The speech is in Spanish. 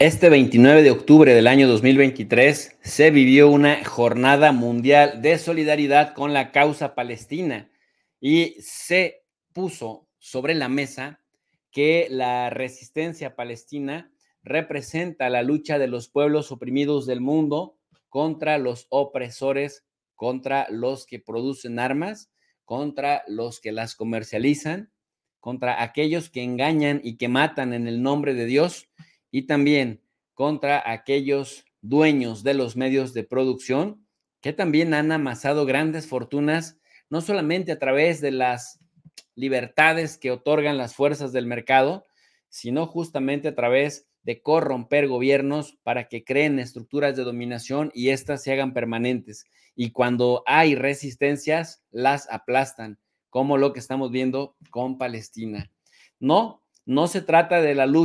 Este 29 de octubre del año 2023 se vivió una jornada mundial de solidaridad con la causa palestina y se puso sobre la mesa que la resistencia palestina representa la lucha de los pueblos oprimidos del mundo contra los opresores, contra los que producen armas, contra los que las comercializan, contra aquellos que engañan y que matan en el nombre de Dios y también contra aquellos dueños de los medios de producción que también han amasado grandes fortunas, no solamente a través de las libertades que otorgan las fuerzas del mercado, sino justamente a través de corromper gobiernos para que creen estructuras de dominación y éstas se hagan permanentes. Y cuando hay resistencias, las aplastan, como lo que estamos viendo con Palestina. No, no se trata de la lucha.